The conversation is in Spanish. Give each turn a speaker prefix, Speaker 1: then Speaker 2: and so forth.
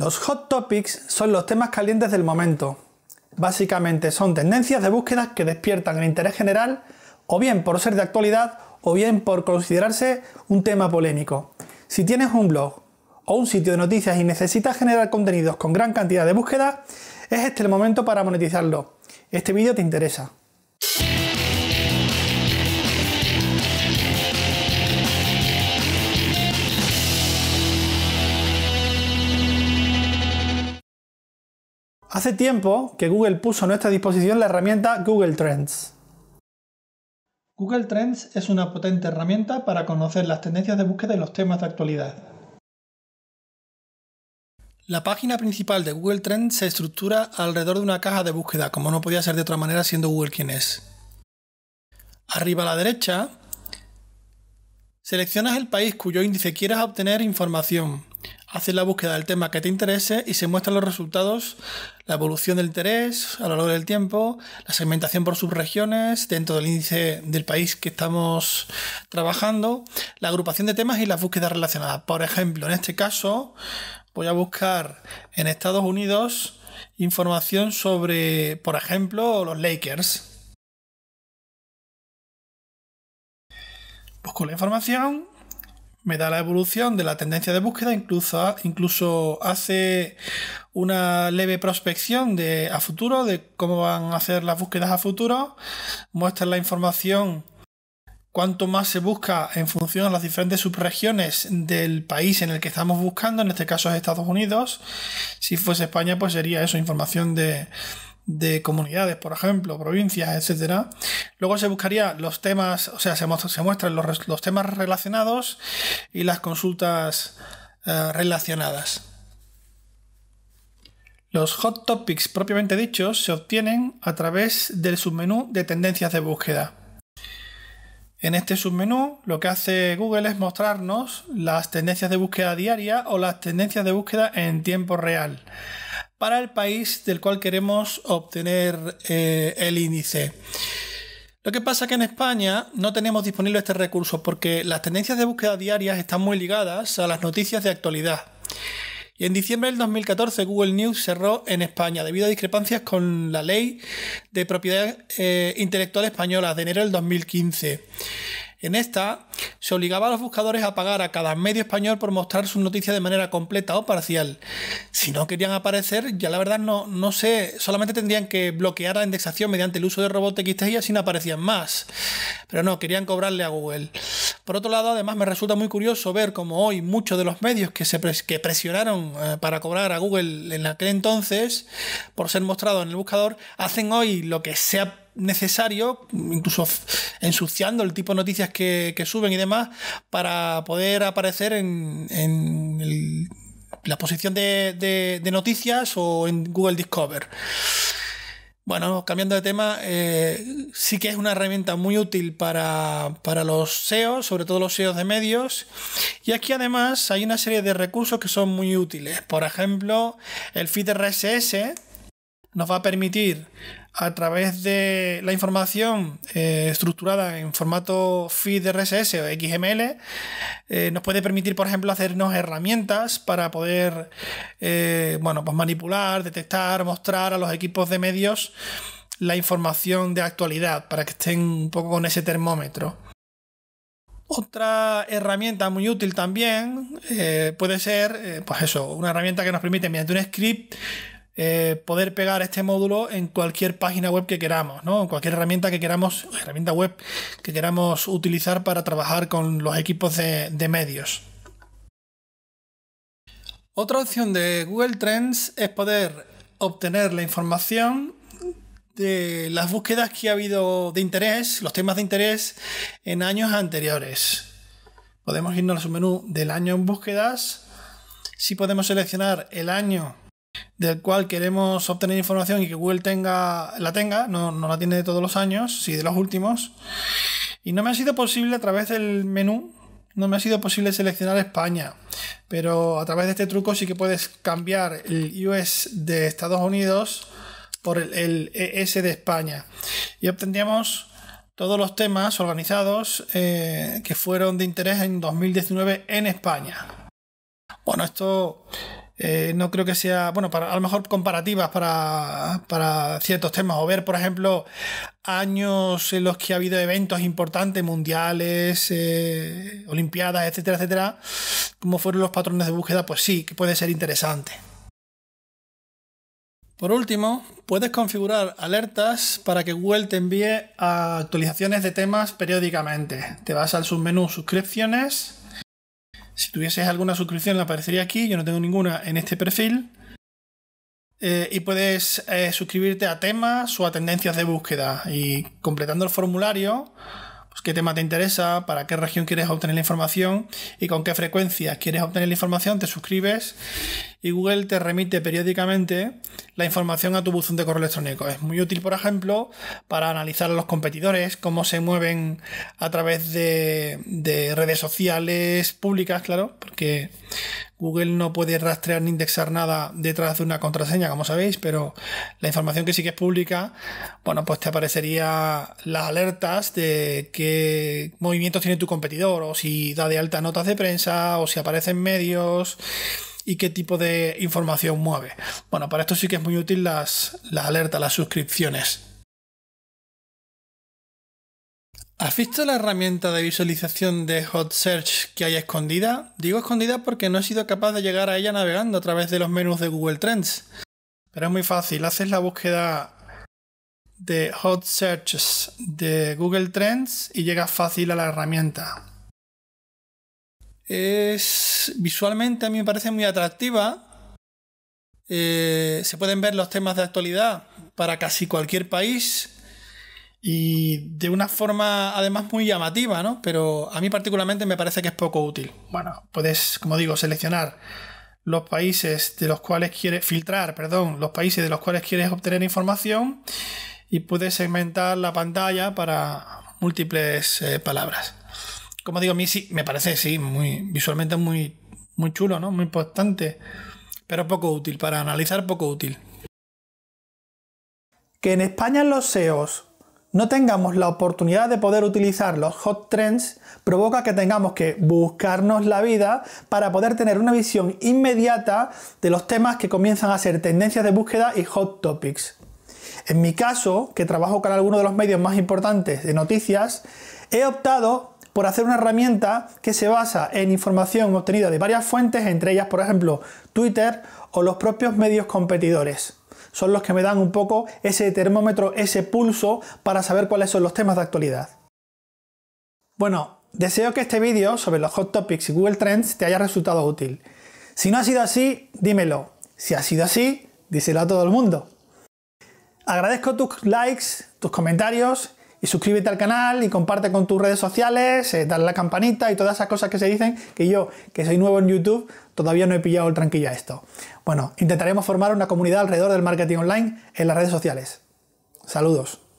Speaker 1: Los hot topics son los temas calientes del momento. Básicamente son tendencias de búsqueda que despiertan el interés general, o bien por ser de actualidad, o bien por considerarse un tema polémico. Si tienes un blog o un sitio de noticias y necesitas generar contenidos con gran cantidad de búsquedas, es este el momento para monetizarlo. Este vídeo te interesa. Hace tiempo que Google puso a nuestra disposición la herramienta Google Trends. Google Trends es una potente herramienta para conocer las tendencias de búsqueda en los temas de actualidad. La página principal de Google Trends se estructura alrededor de una caja de búsqueda, como no podía ser de otra manera siendo Google quien es. Arriba a la derecha, seleccionas el país cuyo índice quieras obtener información haces la búsqueda del tema que te interese y se muestran los resultados, la evolución del interés a lo largo del tiempo, la segmentación por subregiones dentro del índice del país que estamos trabajando, la agrupación de temas y las búsquedas relacionadas. Por ejemplo, en este caso voy a buscar en Estados Unidos información sobre, por ejemplo, los Lakers. Busco la información me da la evolución de la tendencia de búsqueda, incluso, incluso hace una leve prospección de, a futuro de cómo van a hacer las búsquedas a futuro, muestra la información cuánto más se busca en función a las diferentes subregiones del país en el que estamos buscando, en este caso es Estados Unidos, si fuese España pues sería eso, información de, de comunidades, por ejemplo, provincias, etcétera, Luego se buscaría los temas, o sea, se, muestran los, temas relacionados y las consultas eh, relacionadas. Los hot topics propiamente dichos se obtienen a través del submenú de tendencias de búsqueda. En este submenú lo que hace Google es mostrarnos las tendencias de búsqueda diaria o las tendencias de búsqueda en tiempo real para el país del cual queremos obtener eh, el índice. Lo que pasa es que en España no tenemos disponible este recurso porque las tendencias de búsqueda diarias están muy ligadas a las noticias de actualidad. Y en diciembre del 2014 Google News cerró en España debido a discrepancias con la ley de propiedad eh, intelectual española de enero del 2015. En esta, se obligaba a los buscadores a pagar a cada medio español por mostrar sus noticias de manera completa o parcial. Si no querían aparecer, ya la verdad no, no sé, solamente tendrían que bloquear la indexación mediante el uso de robot XT y así no aparecían más. Pero no, querían cobrarle a Google. Por otro lado, además me resulta muy curioso ver cómo hoy muchos de los medios que, se presionaron eh, para cobrar a Google en aquel entonces, por ser mostrado en el buscador, hacen hoy lo que sea necesario, incluso ensuciando el tipo de noticias que, suben y demás, para poder aparecer en, la posición de, noticias o en Google Discover. Bueno, cambiando de tema, eh, sí que es una herramienta muy útil para, los SEOs, sobre todo los SEOs de medios. Y aquí además hay una serie de recursos que son muy útiles. Por ejemplo, el feed RSS, nos va a permitir a través de la información eh, estructurada en formato feed RSS o XML, eh, nos puede permitir, por ejemplo, hacernos herramientas para poder eh, bueno, pues manipular, detectar, mostrar a los equipos de medios la información de actualidad para que estén un poco con ese termómetro. Otra herramienta muy útil también puede ser, pues eso, una herramienta que nos permite mediante un script eh, poder pegar este módulo en cualquier página web que queramos, En cualquier herramienta que queramos, herramienta web que queramos utilizar para trabajar con los equipos de, de medios. Otra opción de Google Trends es poder obtener la información de las búsquedas que ha habido de interés, los temas de interés en años anteriores. Podemos irnos al menú del año en búsquedas. Si podemos seleccionar el año del cual queremos obtener información y que Google tenga, la tenga, no, la tiene de todos los años, sí de los últimos. Y no me ha sido posible a través del menú, no me ha sido posible seleccionar España, pero a través de este truco sí que puedes cambiar el US de Estados Unidos por el, ES e de España. Y obtendríamos todos los temas organizados eh, que fueron de interés en 2019 en España. Bueno, esto eh, no creo que sea, bueno, para, a lo mejor comparativas para, ciertos temas, o ver, por ejemplo, años en los que ha habido eventos importantes, mundiales, eh, olimpiadas, etcétera, etcétera, cómo fueron los patrones de búsqueda, pues sí, que puede ser interesante. Por último, puedes configurar alertas para que Google te envíe a actualizaciones de temas periódicamente. Te vas al submenú suscripciones, si tuvieses alguna suscripción, la aparecería aquí. Yo no tengo ninguna en este perfil. Eh, y puedes eh, suscribirte a temas o a tendencias de búsqueda. Y completando el formulario, pues, qué tema te interesa, para qué región quieres obtener la información y con qué frecuencia quieres obtener la información, te suscribes y Google te remite periódicamente la información a tu buzón de correo electrónico. Es muy útil, por ejemplo, para analizar a los competidores, cómo se mueven a través de, de redes sociales públicas, claro, porque Google no puede rastrear ni indexar nada detrás de una contraseña, como sabéis, pero la información que sí que es pública, bueno, pues te aparecería las alertas de qué movimientos tiene tu competidor, o si da de alta notas de prensa, o si aparecen medios, y qué tipo de información mueve. Bueno, para esto sí que es muy útil las, las alertas, las suscripciones. ¿Has visto la herramienta de visualización de Hot Search que hay escondida? Digo escondida porque no he sido capaz de llegar a ella navegando a través de los menús de Google Trends. Pero es muy fácil, haces la búsqueda de Hot Searches de Google Trends y llegas fácil a la herramienta. Es, visualmente a mí me parece muy atractiva. Eh, se pueden ver los temas de actualidad para casi cualquier país y de una forma además muy llamativa, ¿no? Pero a mí particularmente me parece que es poco útil. Bueno, puedes, como digo, seleccionar los países de los cuales quieres filtrar, perdón, los países de los cuales quieres obtener información y puedes segmentar la pantalla para múltiples eh, palabras como digo, a mí sí, me parece, sí, muy visualmente muy, muy chulo, ¿no? Muy importante, pero poco útil, para analizar poco útil. Que en España los SEOs no tengamos la oportunidad de poder utilizar los hot trends provoca que tengamos que buscarnos la vida para poder tener una visión inmediata de los temas que comienzan a ser tendencias de búsqueda y hot topics. En mi caso, que trabajo con alguno de los medios más importantes de noticias, He optado por hacer una herramienta que se basa en información obtenida de varias fuentes, entre ellas, por ejemplo, Twitter o los propios medios competidores. Son los que me dan un poco ese termómetro, ese pulso para saber cuáles son los temas de actualidad. Bueno, deseo que este vídeo sobre los hot topics y Google Trends te haya resultado útil. Si no ha sido así, dímelo. Si ha sido así, díselo a todo el mundo. Agradezco tus likes, tus comentarios y suscríbete al canal y comparte con tus redes sociales, eh, dale la campanita y todas esas cosas que se dicen que yo, que soy nuevo en YouTube, todavía no he pillado el tranquillo a esto. Bueno, intentaremos formar una comunidad alrededor del marketing online en las redes sociales. Saludos.